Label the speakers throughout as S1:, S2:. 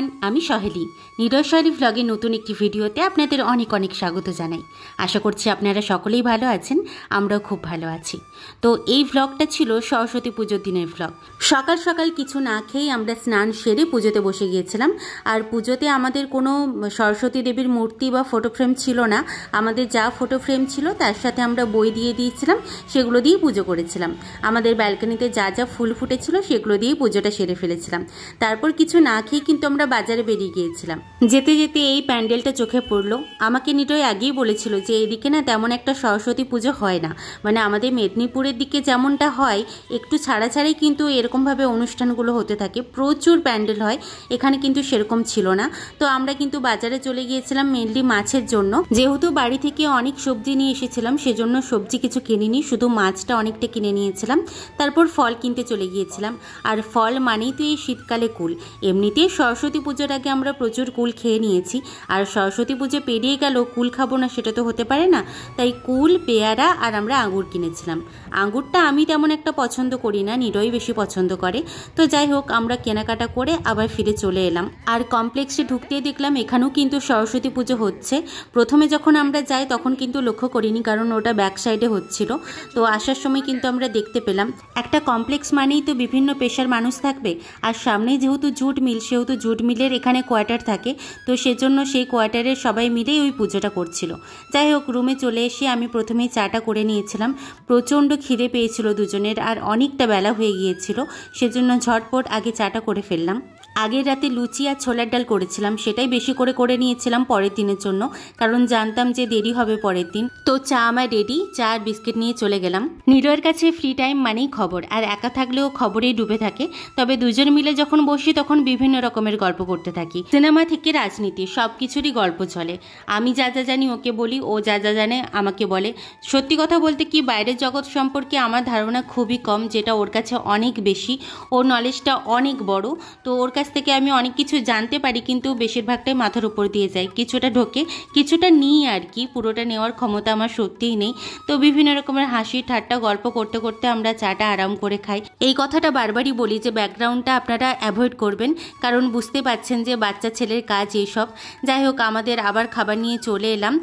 S1: everyone আমি সহেলি নিরয় সহেলি ভ্লগে নতুন একটি ভিডিওতে আপনাদের অনেক অনেক স্বাগত জানাই আশা করছি আপনারা সকলেই ভালো আছেন আমরাও খুব ভালো আছি তো এই ভ্লগটা ছিল সরস্বতী পুজোর দিনের ভ্লগ সকাল সকাল কিছু না খেয়েই আমরা স্নান সেরে পুজোতে বসে গিয়েছিলাম আর পুজোতে আমাদের কোনো সরস্বতী দেবীর মূর্তি বা ফটো ফ্রেম ছিল না আমাদের যা ফটো ফ্রেম ছিল তার সাথে আমরা বই দিয়ে দিয়েছিলাম সেগুলো দিয়েই পুজো করেছিলাম আমাদের ব্যালকানিতে যা যা ফুল ফুটেছিল সেগুলো দিয়েই পুজোটা সেরে ফেলেছিলাম তারপর কিছু না খেয়ে কিন্তু আমরা আমরা বাজারে বেরিয়ে গিয়েছিলাম যেতে যেতে এই প্যান্ডেলটা চোখে পড়লো আমাকে নিটয় আগেই বলেছিল যে এদিকে না তেমন একটা সরস্বতী পুজো হয় না মানে আমাদের মেদিনীপুরের দিকে যেমনটা হয় একটু ছাড়া ছাড়াই কিন্তু এরকমভাবে অনুষ্ঠানগুলো হতে থাকে প্রচুর প্যান্ডেল হয় এখানে কিন্তু সেরকম ছিল না তো আমরা কিন্তু বাজারে চলে গিয়েছিলাম মেনলি মাছের জন্য যেহেতু বাড়ি থেকে অনেক সবজি নিয়ে এসেছিলাম সেজন্য সবজি কিছু কিনিনি শুধু মাছটা অনেকটা কিনে নিয়েছিলাম তারপর ফল কিনতে চলে গিয়েছিলাম আর ফল মানেই তো এই শীতকালে কুল এমনিতেই সরস্বতী সরস্বতী পুজোর আগে আমরা প্রচুর কুল খেয়ে নিয়েছি আর সরস্বতী পুজো পেরিয়ে গেল কুল খাবো না সেটা তো হতে পারে না তাই কুল পেয়ারা আর আমরা আঙুর কিনেছিলাম আঙুরটা আমি তেমন একটা পছন্দ করি না নিরয় বেশি পছন্দ করে তো যাই হোক আমরা কেনাকাটা করে আবার ফিরে চলে এলাম আর কমপ্লেক্সে ঢুকতে দেখলাম এখানেও কিন্তু সরস্বতী পুজো হচ্ছে প্রথমে যখন আমরা যাই তখন কিন্তু লক্ষ্য করিনি কারণ ওটা ব্যাক সাইডে হচ্ছিল তো আসার সময় কিন্তু আমরা দেখতে পেলাম একটা কমপ্লেক্স মানেই তো বিভিন্ন পেশার মানুষ থাকবে আর সামনেই যেহেতু জুট মিল সেহেতু জুট মিলের এখানে কোয়ার্টার থাকে তো সেজন্য সেই কোয়ার্টারের সবাই মিলেই ওই পুজোটা করছিল যাই হোক রুমে চলে এসে আমি প্রথমেই চাটা করে নিয়েছিলাম প্রচণ্ড খিদে পেয়েছিল দুজনের আর অনেকটা বেলা হয়ে গিয়েছিল সেজন্য ঝটপট আগে চাটা করে ফেললাম আগের রাতে লুচি আর ছোলার ডাল করেছিলাম সেটাই বেশি করে করে নিয়েছিলাম পরের দিনের জন্য কারণ জানতাম যে দেরি হবে পরের দিন তো চা আমার রেডি চা আর বিস্কিট নিয়ে চলে গেলাম নিরয়ের কাছে ফ্রি টাইম মানেই খবর আর একা থাকলেও খবরেই ডুবে থাকে তবে দুজন মিলে যখন বসি তখন বিভিন্ন রকমের গল্প করতে থাকি সিনেমা থেকে রাজনীতি সব কিছুরই গল্প চলে আমি যা যা জানি ওকে বলি ও যা যা জানে আমাকে বলে সত্যি কথা বলতে কি বাইরের জগৎ সম্পর্কে আমার ধারণা খুবই কম যেটা ওর কাছে অনেক বেশি ওর নলেজটা অনেক বড় তো ওর কাছে কাছ থেকে আমি অনেক কিছু জানতে পারি কিন্তু বেশিরভাগটাই মাথার উপর দিয়ে যায় কিছুটা ঢোকে কিছুটা নিই আর কি পুরোটা নেওয়ার ক্ষমতা আমার সত্যিই নেই তো বিভিন্ন রকমের হাসি ঠাট্টা গল্প করতে করতে আমরা চাটা আরাম করে খাই এই কথাটা বারবারই বলি যে ব্যাকগ্রাউন্ডটা আপনারা অ্যাভয়েড করবেন কারণ বুঝতে পাচ্ছেন যে বাচ্চা ছেলের কাজ এইসব যাই হোক আমাদের আবার খাবার নিয়ে চলে এলাম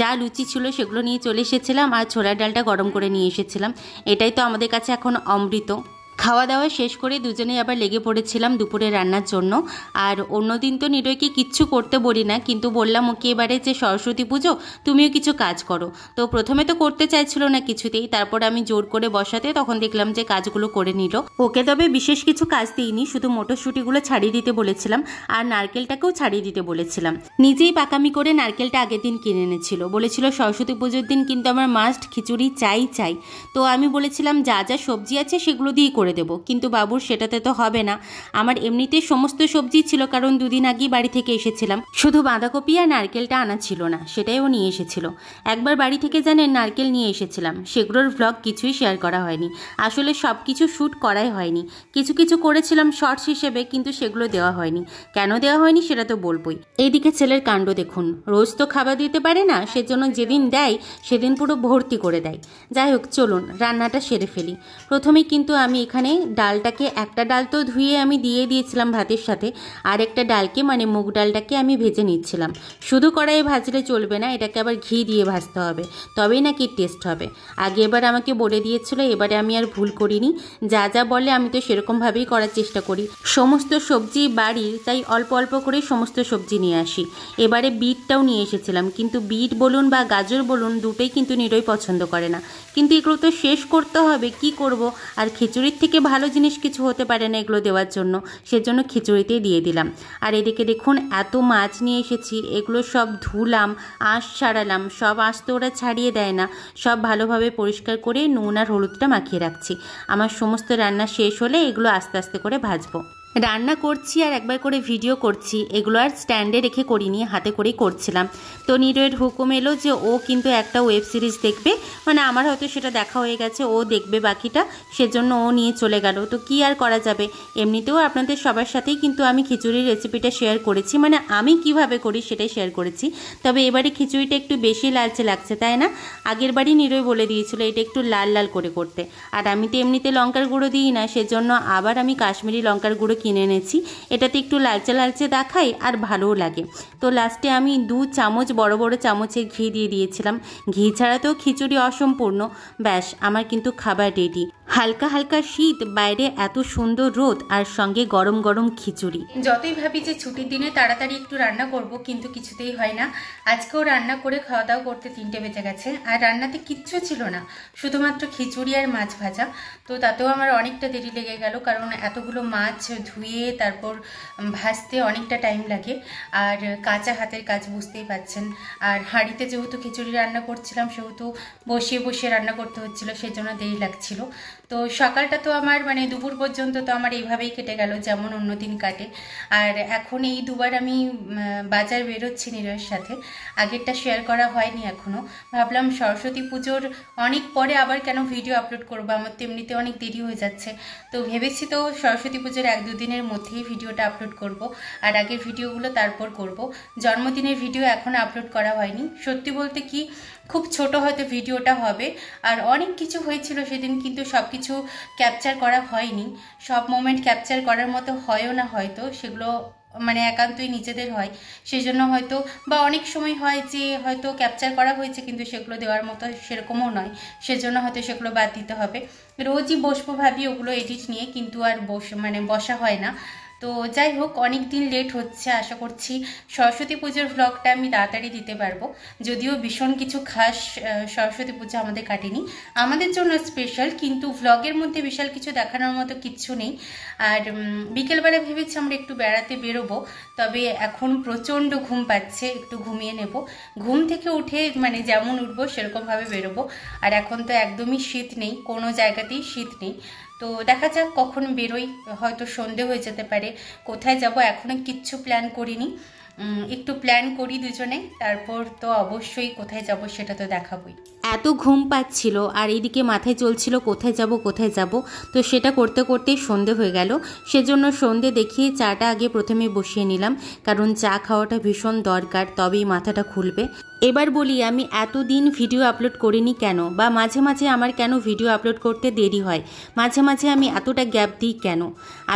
S1: যা লুচি ছিল সেগুলো নিয়ে চলে এসেছিলাম আর ছোলার ডালটা গরম করে নিয়ে এসেছিলাম এটাই তো আমাদের কাছে এখন অমৃত খাওয়া দাওয়া শেষ করে দুজনেই আবার লেগে পড়েছিলাম দুপুরে রান্নার জন্য আর অন্যদিন তো নিরয়কে কিচ্ছু করতে বলি না কিন্তু বললাম ওকে এবারে যে সরস্বতী পুজো তুমিও কিছু কাজ করো তো প্রথমে তো করতে চাইছিল না কিছুতেই তারপর আমি জোর করে বসাতে তখন দেখলাম যে কাজগুলো করে নিল ওকে তবে বিশেষ কিছু কাজ দিইনি শুধু মোটরশুটিগুলো ছাড়িয়ে দিতে বলেছিলাম আর নারকেলটাকেও ছাড়িয়ে দিতে বলেছিলাম নিজেই পাকামি করে নারকেলটা আগের দিন কিনে এনেছিল বলেছিল সরস্বতী পুজোর দিন কিন্তু আমার মাস্ট খিচুড়ি চাই চাই তো আমি বলেছিলাম যা যা সবজি আছে সেগুলো দিয়ে করে দেব কিন্তু বাবুর সেটাতে তো হবে না আমার এমনিতে সমস্ত সবজি ছিল কারণ দুদিন আগেই বাড়ি থেকে এসেছিলাম শুধু বাঁধাকপি আর নারকেলটা আনা ছিল না সেটাই ও নিয়ে এসেছিল একবার বাড়ি থেকে জানেন নারকেল নিয়ে এসেছিলাম সেগুলোর ব্লগ কিছুই শেয়ার করা হয়নি আসলে সব কিছু শ্যুট করাই হয়নি কিছু কিছু করেছিলাম শর্টস হিসেবে কিন্তু সেগুলো দেওয়া হয়নি কেন দেওয়া হয়নি সেটা তো বলবই এইদিকে ছেলের কাণ্ড দেখুন রোজ তো খাবার দিতে পারে না সেজন্য যেদিন দেয় সেদিন পুরো ভর্তি করে দেয় যাই হোক চলুন রান্নাটা সেরে ফেলি প্রথমে কিন্তু আমি এখানে এখানে ডালটাকে একটা ডাল তো ধুয়ে আমি দিয়ে দিয়েছিলাম ভাতের সাথে আর একটা ডালকে মানে মুগ ডালটাকে আমি ভেজে নিচ্ছিলাম শুধু কড়াইয়ে ভাজলে চলবে না এটাকে আবার ঘি দিয়ে ভাজতে হবে তবেই নাকি টেস্ট হবে আগে এবার আমাকে বলে দিয়েছিল এবারে আমি আর ভুল করিনি যা যা বলে আমি তো সেরকমভাবেই করার চেষ্টা করি সমস্ত সবজি বাড়ির তাই অল্প অল্প করে সমস্ত সবজি নিয়ে আসি এবারে বিটটাও নিয়ে এসেছিলাম কিন্তু বিট বলুন বা গাজর বলুন দুটোই কিন্তু নিরই পছন্দ করে না কিন্তু এগুলো তো শেষ করতে হবে কি করব আর খিচুড়ির থেকে ভালো জিনিস কিছু হতে পারে না এগুলো দেওয়ার জন্য সেজন্য খিচুড়িতেই দিয়ে দিলাম আর এদিকে দেখুন এত মাছ নিয়ে এসেছি এগুলো সব ধুলাম আঁশ ছাড়ালাম সব আঁশ তো ওরা ছাড়িয়ে দেয় না সব ভালোভাবে পরিষ্কার করে নুন আর হলুদটা মাখিয়ে রাখছি আমার সমস্ত রান্না শেষ হলে এগুলো আস্তে আস্তে করে ভাজবো রান্না করছি আর একবার করে ভিডিও করছি এগুলো আর স্ট্যান্ডে রেখে করি নিয়ে হাতে করেই করছিলাম তো নিরয়ের হুকুম এলো যে ও কিন্তু একটা ওয়েব সিরিজ দেখবে মানে আমার হয়তো সেটা দেখা হয়ে গেছে ও দেখবে বাকিটা সেজন্য ও নিয়ে চলে গেল তো কি আর করা যাবে এমনিতেও আপনাদের সবার সাথেই কিন্তু আমি খিচুড়ির রেসিপিটা শেয়ার করেছি মানে আমি কিভাবে করি সেটাই শেয়ার করেছি তবে এবারে খিচুড়িটা একটু বেশি লালচে লাগছে তাই না আগের বাড়ি নিরয় বলে দিয়েছিল এটা একটু লাল লাল করে করতে আর আমি তো এমনিতে লঙ্কার গুঁড়ো দিই না সেজন্য আবার আমি কাশ্মীরি লঙ্কার গুঁড়ো কিনে এনেছি এটাতে একটু লালচে লালচে দেখায় আর ভালোও লাগে তো লাস্টে আমি দু চামচ বড় বড় চামচে ঘি দিয়ে দিয়েছিলাম ঘি ছাড়া তো খিচুড়ি অসম্পূর্ণ ব্যাস আমার কিন্তু খাবার রেডি হালকা হালকা শীত বাইরে এত সুন্দর রোদ আর সঙ্গে গরম গরম খিচুড়ি যতই ভাবি যে ছুটির দিনে তাড়াতাড়ি একটু রান্না করব কিন্তু কিছুতেই হয় না আজকেও রান্না করে খাওয়া দাওয়া করতে তিনটে বেজে গেছে আর রান্নাতে কিচ্ছু ছিল না শুধুমাত্র খিচুড়ি আর মাছ ভাজা তো তাতেও আমার অনেকটা দেরি লেগে গেল কারণ এতগুলো মাছ ধুয়ে তারপর ভাজতে অনেকটা টাইম লাগে আর কাঁচা হাতের কাজ বুঝতেই পাচ্ছেন আর হাঁড়িতে যেহেতু খিচুড়ি রান্না করছিলাম সেহেতু বসিয়ে বসিয়ে রান্না করতে হচ্ছিল সেজন্য দেরি লাগছিল তো সকালটা তো আমার মানে দুপুর পর্যন্ত তো আমার এইভাবেই কেটে গেল যেমন অন্য দিন কাটে আর এখন এই দুবার আমি বাজার বেরোচ্ছি নিরয়ের সাথে আগেরটা শেয়ার করা হয়নি এখনও ভাবলাম সরস্বতী পুজোর অনেক পরে আবার কেন ভিডিও আপলোড করবো আমার তেমনিতে অনেক দেরি হয়ে যাচ্ছে তো ভেবেছি তো সরস্বতী পুজোর এক দুদিনের মধ্যেই ভিডিওটা আপলোড করব আর আগের ভিডিওগুলো তারপর করব জন্মদিনের ভিডিও এখন আপলোড করা হয়নি সত্যি বলতে কি খুব ছোট হয়তো ভিডিওটা হবে আর অনেক কিছু হয়েছিল সেদিন কিন্তু সব কিছু কিছু ক্যাপচার করা হয়নি সব মোমেন্ট ক্যাপচার করার মতো হয়ও না হয়তো সেগুলো মানে একান্তই নিজেদের হয় সেই জন্য হয়তো বা অনেক সময় হয় যে হয়তো ক্যাপচার করা হয়েছে কিন্তু সেগুলো দেওয়ার মতো সেরকমও নয় সেজন্য হয়তো সেগুলো বাদ দিতে হবে রোজই বসবো ভাবি ওগুলো এডিট নিয়ে কিন্তু আর বস মানে বসা হয় না তো যাই হোক অনেক দিন লেট হচ্ছে আশা করছি সরস্বতী পুজোর ব্লগটা আমি তাড়াতাড়ি দিতে পারবো যদিও ভীষণ কিছু খাস সরস্বতী পুজো আমাদের কাটেনি আমাদের জন্য স্পেশাল কিন্তু ব্লগের মধ্যে বিশাল কিছু দেখানোর মতো কিচ্ছু নেই আর বিকেলবেলা ভেবেছি আমরা একটু বেড়াতে বেরোবো তবে এখন প্রচণ্ড ঘুম পাচ্ছে একটু ঘুমিয়ে নেব ঘুম থেকে উঠে মানে যেমন উঠবো সেরকমভাবে বেরোবো আর এখন তো একদমই শীত নেই কোনো জায়গাতেই শীত নেই তো দেখা যাক কখন বেরোই হয়তো সন্ধে হয়ে যেতে পারে কোথায় যাব এখনও কিচ্ছু প্ল্যান করিনি একটু প্ল্যান করি দুজনে তারপর তো অবশ্যই কোথায় যাব সেটা তো দেখাবই এত ঘুম পাচ্ছিল আর এইদিকে মাথায় চলছিল কোথায় যাব কোথায় যাব তো সেটা করতে করতেই সন্ধে হয়ে গেল সেজন্য সন্ধে দেখিয়ে চাটা আগে প্রথমে বসিয়ে নিলাম কারণ চা খাওয়াটা ভীষণ দরকার তবেই মাথাটা খুলবে এবার বলি আমি এতদিন ভিডিও আপলোড করিনি কেন বা মাঝে মাঝে আমার কেন ভিডিও আপলোড করতে দেরি হয় মাঝে মাঝে আমি এতটা গ্যাপ দিই কেন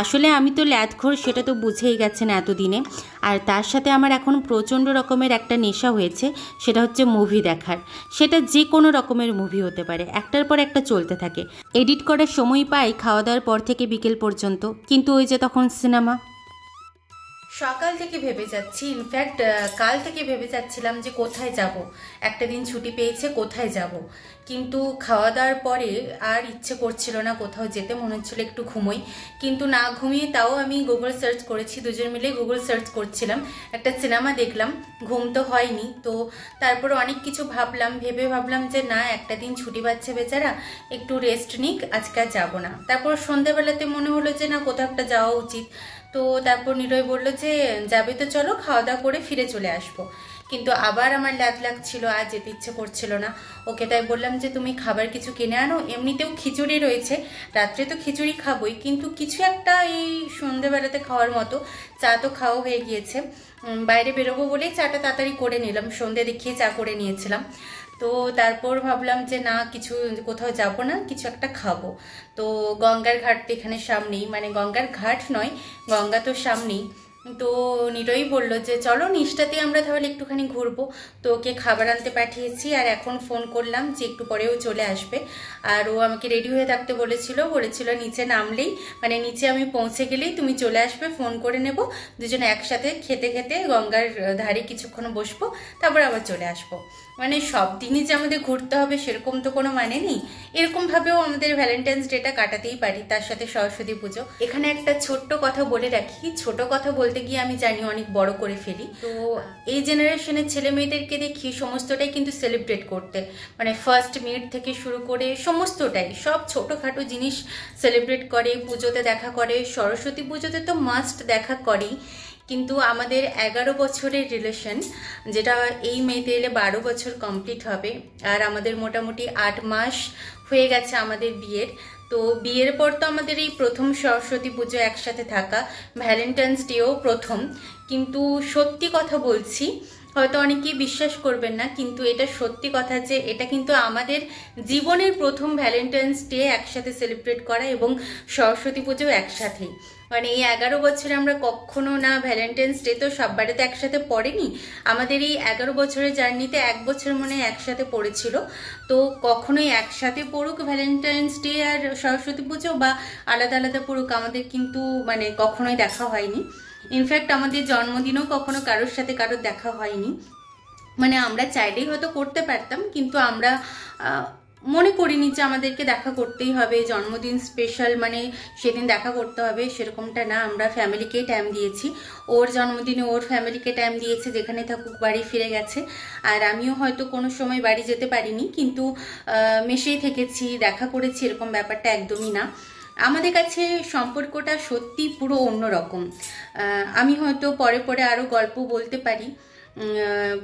S1: আসলে আমি তো ল্যাথঘর সেটা তো বুঝেই গেছেন এতদিনে আর তার সাথে আমার এখন প্রচণ্ড রকমের একটা নেশা হয়েছে সেটা হচ্ছে মুভি দেখার সেটা যে কোনো রকমের মুভি হতে পারে একটার পর একটা চলতে থাকে এডিট করার সময় পাই খাওয়া দাওয়ার পর থেকে বিকেল পর্যন্ত কিন্তু ওই যে তখন সিনেমা সকাল থেকে ভেবে যাচ্ছি ইনফ্যাক্ট কাল থেকে ভেবে যাচ্ছিলাম যে কোথায় যাব একটা দিন ছুটি পেয়েছে কোথায় যাব কিন্তু খাওয়া দাওয়ার পরে আর ইচ্ছে করছিল না কোথাও যেতে মনে হচ্ছিল একটু ঘুমোই কিন্তু না ঘুমিয়ে তাও আমি গুগল সার্চ করেছি দুজন মিলে গুগল সার্চ করছিলাম একটা সিনেমা দেখলাম ঘুম তো হয়নি তো তারপর অনেক কিছু ভাবলাম ভেবে ভাবলাম যে না একটা দিন ছুটি পাচ্ছে বেচারা একটু রেস্ট নিক আজকে আর যাবো না তারপর সন্ধ্যাবেলাতে মনে হলো যে না কোথাও একটা যাওয়া উচিত তো তারপর নিরয় বলল যে যাবে তো চলো খাওয়া দাওয়া করে ফিরে চলে আসবো কিন্তু আবার আমার ল্যাদ লাগছিল আর যেতে ইচ্ছে করছিল না ওকে তাই বললাম যে তুমি খাবার কিছু কিনে আনো এমনিতেও খিচুড়ি রয়েছে রাত্রে তো খিচুড়ি খাবোই কিন্তু কিছু একটা এই সন্ধেবেলাতে খাওয়ার মতো চা তো খাওয়া হয়ে গিয়েছে বাইরে বেরোবো বলেই চাটা তাড়াতাড়ি করে নিলাম সন্ধে দেখিয়ে চা করে নিয়েছিলাম তো তারপর ভাবলাম যে না কিছু কোথাও যাব না কিছু একটা খাবো তো গঙ্গার ঘাট তো এখানে সামনেই মানে গঙ্গার ঘাট নয় গঙ্গা তো সামনেই তো নিরই বলল যে চলো নিষ্ঠাতে আমরা তাহলে একটুখানি ঘুরবো তো ওকে খাবার আনতে পাঠিয়েছি আর এখন ফোন করলাম যে একটু পরেও চলে আসবে আর ও আমাকে রেডি হয়ে থাকতে বলেছিল বলেছিল নিচে নামলেই মানে নিচে আমি পৌঁছে গেলেই তুমি চলে আসবে ফোন করে নেব দুজনে একসাথে খেতে খেতে গঙ্গার ধারে কিছুক্ষণ বসবো তারপর আবার চলে আসবো মানে সব দিনই যে আমাদের ঘুরতে হবে সেরকম তো কোনো মানে নেই এরকমভাবেও আমাদের ভ্যালেন্টাইন্স ডেটা কাটাতেই পারি তার সাথে সরস্বতী পুজো এখানে একটা ছোট্ট কথা বলে রাখি ছোট কথা বলতে গিয়ে আমি জানি অনেক বড় করে ফেলি তো এই জেনারেশনের ছেলে মেয়েদেরকে দেখি সমস্তটাই কিন্তু সেলিব্রেট করতে মানে ফার্স্ট মেড থেকে শুরু করে সমস্তটাই সব ছোটোখাটো জিনিস সেলিব্রেট করে পুজোতে দেখা করে সরস্বতী পুজোতে তো মাস্ট দেখা করেই কিন্তু আমাদের এগারো বছরের রিলেশন যেটা এই মেতে এলে বারো বছর কমপ্লিট হবে আর আমাদের মোটামুটি আট মাস হয়ে গেছে আমাদের বিয়ের তো বিয়ের পর তো আমাদের এই প্রথম সরস্বতী পুজো একসাথে থাকা ভ্যালেন্টাইন্স ডেও প্রথম কিন্তু সত্যি কথা বলছি হয়তো অনেকেই বিশ্বাস করবেন না কিন্তু এটা সত্যি কথা যে এটা কিন্তু আমাদের জীবনের প্রথম ভ্যালেন্টাইন্স ডে একসাথে সেলিব্রেট করা এবং সরস্বতী পুজো একসাথেই মানে এই এগারো বছরে আমরা কখনো না ভ্যালেন্টাইন্স ডে তো সব বাড়িতে একসাথে পড়েনি আমাদের এই এগারো বছরের জার্নিতে এক বছর মনে একসাথে পড়েছিল তো কখনোই একসাথে পড়ুক ভ্যালেন্টাইন্স ডে আর সরস্বতী পুজো বা আলাদা আলাদা পড়ুক আমাদের কিন্তু মানে কখনোই দেখা হয়নি ইনফ্যাক্ট আমাদের জন্মদিনেও কখনো কারোর সাথে কারোর দেখা হয়নি মানে আমরা চাইলেই হয়তো করতে পারতাম কিন্তু আমরা মনে করিনি যে আমাদেরকে দেখা করতেই হবে জন্মদিন স্পেশাল মানে সেদিন দেখা করতে হবে সেরকমটা না আমরা ফ্যামিলিকেই টাইম দিয়েছি ওর জন্মদিনে ওর ফ্যামিলিকে টাইম দিয়েছে যেখানে থাকুক বাড়ি ফিরে গেছে আর আমিও হয়তো কোনো সময় বাড়ি যেতে পারিনি কিন্তু মেশেই থেকেছি দেখা করেছি এরকম ব্যাপারটা একদমই না আমাদের কাছে সম্পর্কটা সত্যি পুরো অন্যরকম আমি হয়তো পরে পরে আরও গল্প বলতে পারি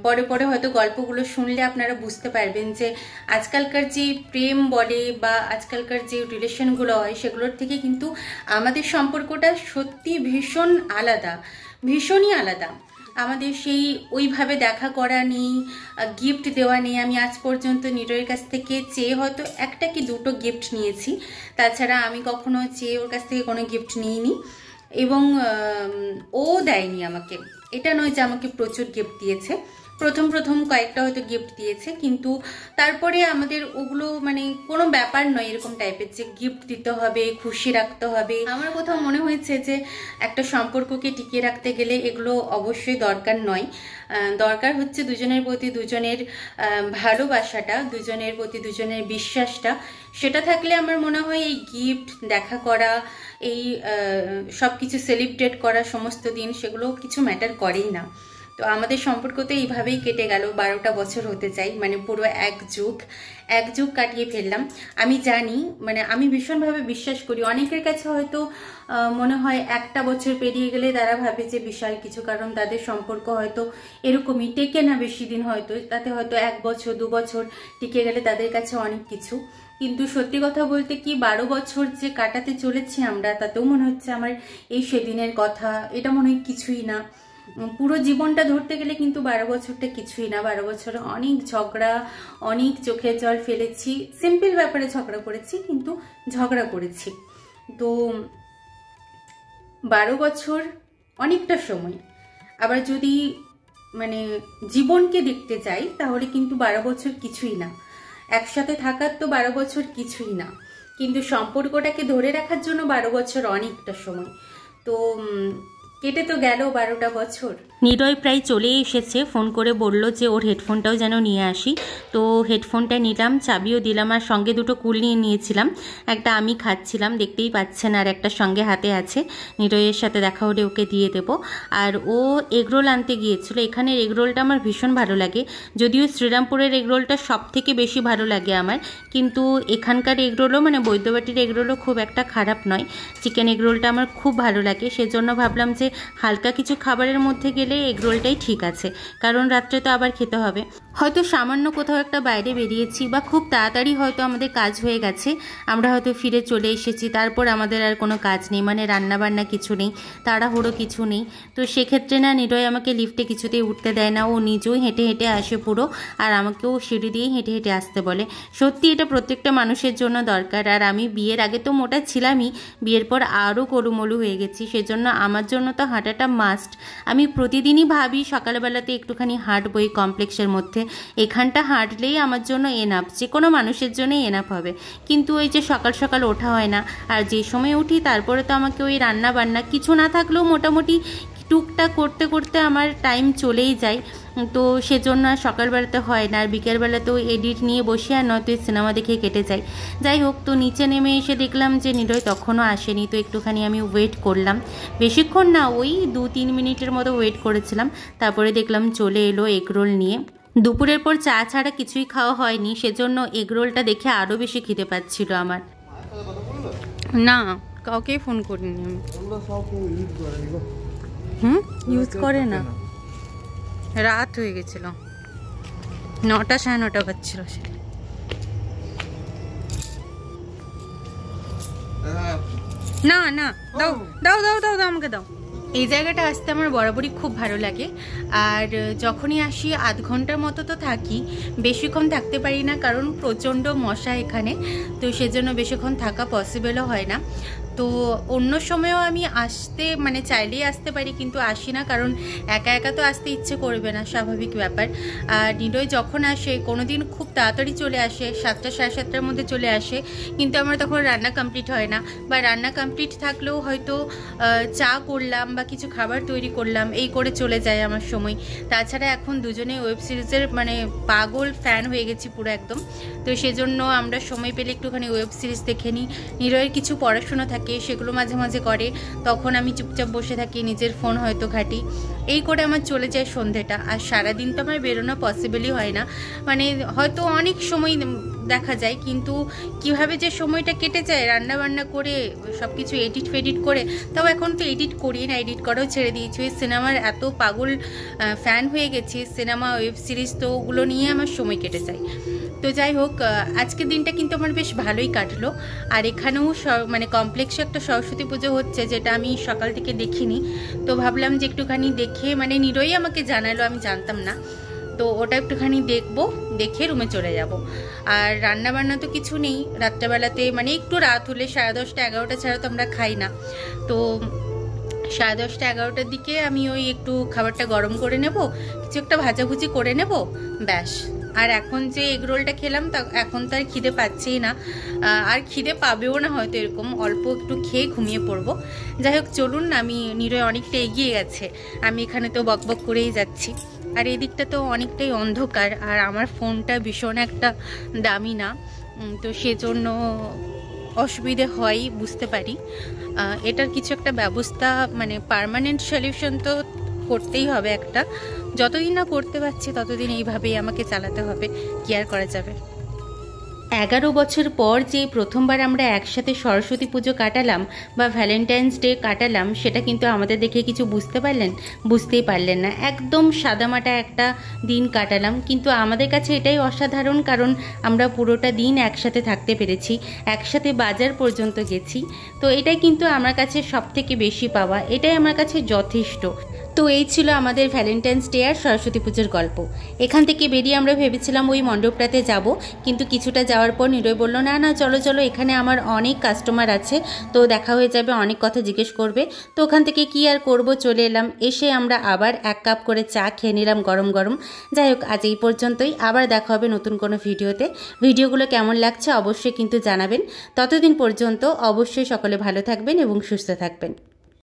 S1: পরে পরে হয়তো গল্পগুলো শুনলে আপনারা বুঝতে পারবেন যে আজকালকার যে প্রেম বলে বা আজকালকার যে রিলেশনগুলো হয় সেগুলোর থেকে কিন্তু আমাদের সম্পর্কটা সত্যি ভীষণ আলাদা ভীষণই আলাদা আমাদের সেই ওইভাবে দেখা করা নেই গিফট দেওয়া নেই আমি আজ পর্যন্ত নিরয়ের কাছ থেকে চেয়ে হয়তো একটা কি দুটো গিফট নিয়েছি তাছাড়া আমি কখনো চেয়ে ওর কাছ থেকে কোনো গিফট নিইনি এবং ও দেয়নি আমাকে এটা নয় যে আমাকে প্রচুর গিফট দিয়েছে প্রথম প্রথম কয়েকটা হয়তো গিফট দিয়েছে কিন্তু তারপরে আমাদের ওগুলো মানে কোনো ব্যাপার নয় এরকম টাইপের যে গিফট দিতে হবে খুশি রাখতে হবে আমার কোথাও মনে হয়েছে যে একটা সম্পর্ককে টিকিয়ে রাখতে গেলে এগুলো অবশ্যই দরকার নয় দরকার হচ্ছে দুজনের প্রতি দুজনের ভালোবাসাটা দুজনের প্রতি দুজনের বিশ্বাসটা সেটা থাকলে আমার মনে হয় এই গিফট দেখা করা এই সব কিছু সেলিব্রেট করা সমস্ত দিন সেগুলো কিছু ম্যাটার করেই না তো আমাদের সম্পর্ক তো এইভাবেই কেটে গেল বারোটা বছর হতে চাই মানে পুরো এক যুগ এক যুগ কাটিয়ে ফেললাম আমি জানি মানে আমি ভীষণভাবে বিশ্বাস করি অনেকের কাছে হয়তো মনে হয় একটা বছর পেরিয়ে গেলে তারা ভাবে যে বিশাল কিছু কারণ তাদের সম্পর্ক হয়তো এরকমই টেকে না বেশি দিন হয়তো তাতে হয়তো এক বছর দু বছর টিকে গেলে তাদের কাছে অনেক কিছু কিন্তু সত্যি কথা বলতে কি বারো বছর যে কাটাতে চলেছি আমরা তাতেও মনে হচ্ছে আমার এই সেদিনের কথা এটা মনে হয় কিছুই না পুরো জীবনটা ধরতে গেলে কিন্তু বারো বছরটা কিছুই না বারো বছরে অনেক ঝগড়া অনেক চোখে জল ফেলেছি সিম্পল ব্যাপারে ঝগড়া করেছি কিন্তু ঝগড়া করেছি তো বারো বছর অনেকটা সময় আবার যদি মানে জীবনকে দেখতে চাই তাহলে কিন্তু বারো বছর কিছুই না একসাথে থাকার তো বারো বছর কিছুই না কিন্তু সম্পর্কটাকে ধরে রাখার জন্য বারো বছর অনেকটা সময় তো কেটে তো গেল বারোটা বছর নিরয় প্রায় চলে এসেছে ফোন করে বলল যে ওর হেডফোনটাও যেন নিয়ে আসি তো হেডফোনটা নিলাম চাবিও দিলাম আর সঙ্গে দুটো কুল নিয়ে নিয়েছিলাম একটা আমি খাচ্ছিলাম দেখতেই পাচ্ছেন আর একটা সঙ্গে হাতে আছে নিরয়ের সাথে দেখা হলে ওকে দিয়ে দেব আর ও এগরোল আনতে গিয়েছিল এখানে এগরোলটা আমার ভীষণ ভালো লাগে যদিও শ্রীরামপুরের এগরোলটা সব থেকে বেশি ভালো লাগে আমার কিন্তু এখানকার এগরোলও মানে বৈদ্যবাটির এগরোলও খুব একটা খারাপ নয় চিকেন এগরোলটা আমার খুব ভালো লাগে সেজন্য ভাবলাম যে হালকা কিছু খাবারের মধ্যে গেলে এগরোলটাই ঠিক আছে কারণ রাত্রে তো আবার খেতে হবে হয়তো সামান্য কোথাও একটা বাইরে বেরিয়েছি বা খুব তাড়াতাড়ি হয়তো আমাদের কাজ হয়ে গেছে আমরা হয়তো ফিরে চলে এসেছি তারপর আমাদের আর কোনো কাজ নেই মানে রান্নাবান্না কিছু নেই তাড়াহুড়ো কিছু নেই তো সেক্ষেত্রে না নিরয় আমাকে লিফটে কিছুতেই উঠতে দেয় না ও নিজেও হেঁটে হেঁটে আসে পুরো আর আমাকেও সিঁড়ি দিয়ে হেঁটে হেঁটে আসতে বলে সত্যি এটা প্রত্যেকটা মানুষের জন্য দরকার আর আমি বিয়ের আগে তো মোটা ছিলামই বিয়ের পর আরও করুমলু হয়ে গেছি সেজন্য আমার জন্য তো হাঁটাটা মাস্ট আমি প্রতিদিনই ভাবি সকালবেলাতে একটুখানি এই কমপ্লেক্সের মধ্যে এখানটা হাঁটলেই আমার জন্য এনাফ যে কোনো মানুষের জন্য এনাফ হবে কিন্তু ওই যে সকাল সকাল ওঠা হয় না আর যে সময় উঠি তারপরে তো আমাকে ওই রান্না বান্না কিছু না থাকলেও মোটামুটি টুকটাক করতে করতে আমার টাইম চলেই যায় তো সেজন্য আর সকালবেলাতে হয় না আর বিকেলবেলাতেও এডিট নিয়ে বসে আর নয়তো সিনেমা দেখে কেটে যায় যাই হোক তো নিচে নেমে এসে দেখলাম যে নিরয় তখনও আসেনি তো একটুখানি আমি ওয়েট করলাম বেশিক্ষণ না ওই দু তিন মিনিটের মতো ওয়েট করেছিলাম তারপরে দেখলাম চলে এলো এগরোল নিয়ে দুপুরের পর চা ছাড়া কিছুই খাওয়া হয়নি সেজন্য এগরোলটা দেখে আরও বেশি খিদে পাচ্ছিল আমার না কাউকেই ফোন করিনি আমি হুম ইউজ করে না রাত হয়ে গেছিল নটা সাড়ে নটা বাজছিল সে না না দাও দাও দাও দাও আমাকে দাও এই জায়গাটা আসতে আমার বরাবরই খুব ভালো লাগে আর যখনই আসি আধ ঘন্টার মতো তো থাকি বেশিক্ষণ থাকতে পারি না কারণ প্রচণ্ড মশা এখানে তো সেজন্য বেশিক্ষণ থাকা পসিবলও হয় না তো অন্য সময়ও আমি আসতে মানে চাইলেই আসতে পারি কিন্তু আসি না কারণ একা একা তো আসতে ইচ্ছে করবে না স্বাভাবিক ব্যাপার আর নিডয় যখন আসে কোনো দিন খুব তাড়াতাড়ি চলে আসে সাতটা সাড়ে সাতটার মধ্যে চলে আসে কিন্তু আমার তখন রান্না কমপ্লিট হয় না বা রান্না কমপ্লিট থাকলেও হয়তো চা করলাম বা কিছু খাবার তৈরি করলাম এই করে চলে যায় আমার সময় তাছাড়া এখন দুজনে ওয়েব সিরিজের মানে পাগল ফ্যান হয়ে গেছি পুরো একদম তো সেজন্য আমরা সময় পেলে একটুখানি ওয়েব সিরিজ দেখে নিই নিরয়ের কিছু পড়াশোনা থাকে থাকে সেগুলো মাঝে মাঝে করে তখন আমি চুপচাপ বসে থাকি নিজের ফোন হয়তো ঘাঁটি এই করে আমার চলে যায় সন্ধেটা আর সারাদিন তো আমার বেরোনো পসিবলই হয় না মানে হয়তো অনেক সময় দেখা যায় কিন্তু কিভাবে যে সময়টা কেটে যায় রান্না বান্না করে সব কিছু এডিট ফেডিট করে তাও এখন তো এডিট করি না এডিট করাও ছেড়ে দিয়েছি ওই সিনেমার এত পাগল ফ্যান হয়ে গেছি সিনেমা ওয়েব সিরিজ তো ওগুলো নিয়ে আমার সময় কেটে যায় তো যাই হোক আজকের দিনটা কিন্তু আমার বেশ ভালোই কাটলো আর এখানেও মানে কমপ্লেক্সে একটা সরস্বতী পুজো হচ্ছে যেটা আমি সকাল থেকে দেখিনি তো ভাবলাম যে একটুখানি দেখে মানে নিরই আমাকে জানালো আমি জানতাম না তো ওটা একটুখানি দেখবো দেখে রুমে চলে যাব আর রান্না বান্না তো কিছু নেই রাত্রেবেলাতে মানে একটু রাত হলে সাড়ে দশটা এগারোটা ছাড়া তো আমরা খাই না তো সাড়ে দশটা এগারোটার দিকে আমি ওই একটু খাবারটা গরম করে নেব কিছু একটা ভাজাভুজি করে নেব ব্যাস আর এখন যে এগ রোলটা খেলাম তা এখন তো আর খিদে পাচ্ছেই না আর খিদে পাবেও না হয়তো এরকম অল্প একটু খেয়ে ঘুমিয়ে পড়বো যাই হোক চলুন আমি নিরয় অনেকটা এগিয়ে গেছে আমি এখানে তো বকবক করেই যাচ্ছি আর এদিকটা তো অনেকটাই অন্ধকার আর আমার ফোনটা ভীষণ একটা দামি না তো সেজন্য অসুবিধে হয় বুঝতে পারি এটার কিছু একটা ব্যবস্থা মানে পারমানেন্ট সলিউশন তো করতেই হবে একটা যতদিন না করতে পারছি ততদিন এইভাবেই আমাকে চালাতে হবে কি আর করা যাবে এগারো বছর পর যে প্রথমবার আমরা একসাথে সরস্বতী পুজো কাটালাম বা ভ্যালেন্টাইন্স ডে কাটালাম সেটা কিন্তু আমাদের দেখে কিছু বুঝতে পারলেন বুঝতেই পারলেন না একদম সাদামাটা একটা দিন কাটালাম কিন্তু আমাদের কাছে এটাই অসাধারণ কারণ আমরা পুরোটা দিন একসাথে থাকতে পেরেছি একসাথে বাজার পর্যন্ত গেছি তো এটাই কিন্তু আমার কাছে সব থেকে বেশি পাওয়া এটাই আমার কাছে যথেষ্ট তো এই ছিল আমাদের ভ্যালেন্টাইন্স ডে আর সরস্বতী পুজোর গল্প এখান থেকে বেরিয়ে আমরা ভেবেছিলাম ওই মণ্ডপটাতে যাব কিন্তু কিছুটা যাওয়ার পর নিরয় বলল না না চলো চলো এখানে আমার অনেক কাস্টমার আছে তো দেখা হয়ে যাবে অনেক কথা জিজ্ঞেস করবে তো ওখান থেকে কি আর করব চলে এলাম এসে আমরা আবার এক কাপ করে চা খেয়ে নিলাম গরম গরম যাই হোক আজ এই পর্যন্তই আবার দেখা হবে নতুন কোনো ভিডিওতে ভিডিওগুলো কেমন লাগছে অবশ্যই কিন্তু জানাবেন ততদিন পর্যন্ত অবশ্যই সকলে ভালো থাকবেন এবং সুস্থ থাকবেন